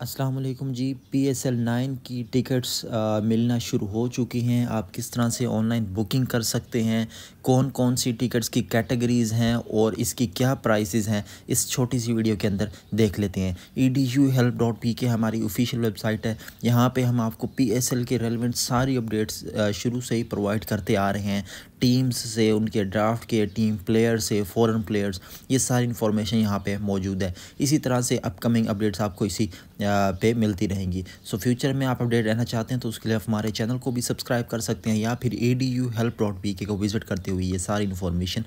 Aslam ji P S L nine की tickets आ, मिलना शुरू हो चुकी हैं आप किस तरह से ऑनलाइन बुकिंग कर सकते हैं कौन कौन सी टिकट्स की कैटेगरीज़ हैं और इसकी क्या प्राइसेस हैं इस छोटी सी वीडियो के अंदर देख लेते हैं E D U help dot P K हमारी ऑफिशियल वेबसाइट है यहाँ पे हम आपको पी एस एल के रेलिवेंट सारी अपडेट्स शुरू से ही प्रोवाइड करते आ रहे हैं टीम्स से उनके ड्राफ्ट के टीम प्लेयर से फ़ॉरन प्लेयर्स ये सारी इन्फॉर्मेशन यहाँ पे मौजूद है इसी तरह से अपकमिंग अपडेट्स आपको इसी पे मिलती रहेंगी सो फ्यूचर में आप अपडेट रहना चाहते हैं तो उसके लिए हमारे चैनल को भी सब्सक्राइब कर सकते हैं या फिर A D U help dot B K को विजिट करते हुए ये सारी इन्फॉर्मेशन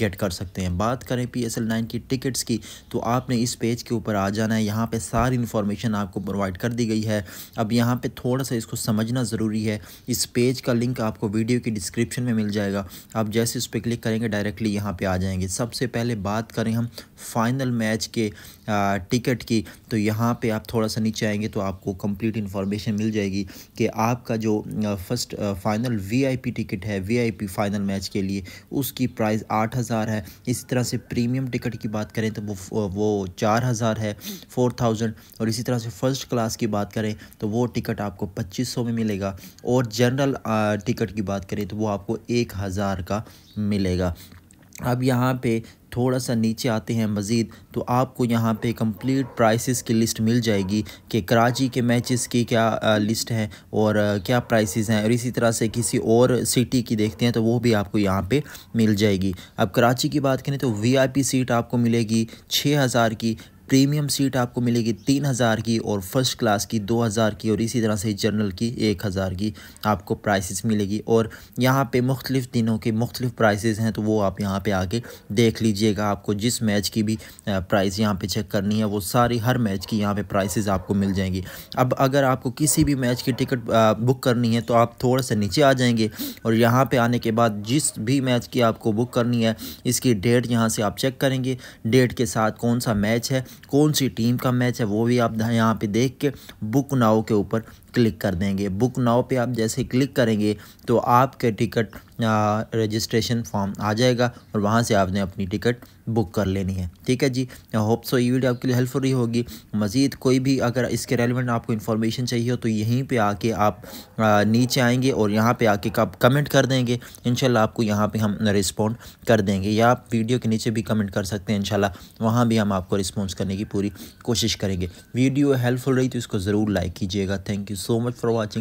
गेट कर सकते हैं बात करें पी एस एल नाइन की टिकट्स की तो आपने इस पेज के ऊपर आ जाना है यहाँ पर सारी इन्फॉर्मेशन आपको प्रोवाइड कर दी गई है अब यहाँ पर थोड़ा सा इसको समझना ज़रूरी है इस पेज का लिंक आपको वीडियो की डिस्क्रिप्शन में मिल जाएगा आप जैसे इस पर क्लिक करेंगे डायरेक्टली यहाँ पर आ जाएंगे सबसे पहले बात करें हम फाइनल मैच के टिकट की तो यहाँ पर आप थोड़ा सा नीचे आएंगे तो आपको कंप्लीट इन्फॉर्मेशन मिल जाएगी कि आपका जो फर्स्ट फाइनल वीआईपी टिकट है वीआईपी फाइनल मैच के लिए उसकी प्राइस आठ हज़ार है इसी तरह से प्रीमियम टिकट की बात करें तो वो वो चार हज़ार है फोर थाउजेंड और इसी तरह से फ़र्स्ट क्लास की बात करें तो वो टिकट आपको पच्चीस सौ में मिलेगा और जनरल टिकट की बात करें तो वो आपको एक हज़ार का मिलेगा अब यहाँ पे थोड़ा सा नीचे आते हैं मज़ीद तो आपको यहाँ पे कंप्लीट प्राइसेस की लिस्ट मिल जाएगी कि कराची के मैचेस की क्या लिस्ट है और क्या प्राइसेस हैं और इसी तरह से किसी और सिटी की देखते हैं तो वो भी आपको यहाँ पे मिल जाएगी अब कराची की बात करें तो वीआईपी सीट आपको मिलेगी छः हज़ार की प्रीमियम सीट आपको मिलेगी तीन हज़ार की और फर्स्ट क्लास की दो हज़ार की और इसी तरह से जनरल की एक हज़ार की आपको प्राइसेस मिलेगी और यहाँ पे मुख्तलिफ़ दिनों के मुख्तलिफ़ प्राइसेस हैं तो वो आप यहाँ पे आके देख लीजिएगा आपको जिस मैच की भी प्राइस यहाँ पे चेक करनी है वो सारी हर मैच की यहाँ पे प्राइसेस आपको मिल जाएंगी अब अगर आपको किसी भी मैच की टिकट बुक करनी है तो आप थोड़ा सा नीचे आ जाएंगे और यहाँ पर आने के बाद जिस भी मैच की आपको बुक करनी है इसकी डेट यहाँ से आप चेक करेंगे डेट के साथ कौन सा मैच है कौन सी टीम का मैच है वो भी आप यहाँ पे देख के बुक नाव के ऊपर क्लिक कर देंगे बुक नाव पे आप जैसे क्लिक करेंगे तो आपके टिकट रजिस्ट्रेशन फॉर्म आ जाएगा और वहाँ से आपने अपनी टिकट बुक कर लेनी है ठीक है जी होप सो ये वीडियो आपके लिए हेल्पफुल रही होगी मज़ीद कोई भी अगर इसके रेलिवेंट आपको इन्फॉर्मेशन चाहिए हो तो यहीं पे आके आप नीचे आएंगे और यहाँ पे आके आप कमेंट कर देंगे इनशाला आपको यहाँ पे हम रिस्पॉन्ड कर देंगे या आप वीडियो के नीचे भी कमेंट कर सकते हैं इन वहाँ भी हम आपको रिस्पॉन्स करने की पूरी कोशिश करेंगे वीडियो हेल्पफुल रही तो इसको ज़रूर लाइक कीजिएगा thank you so much for watching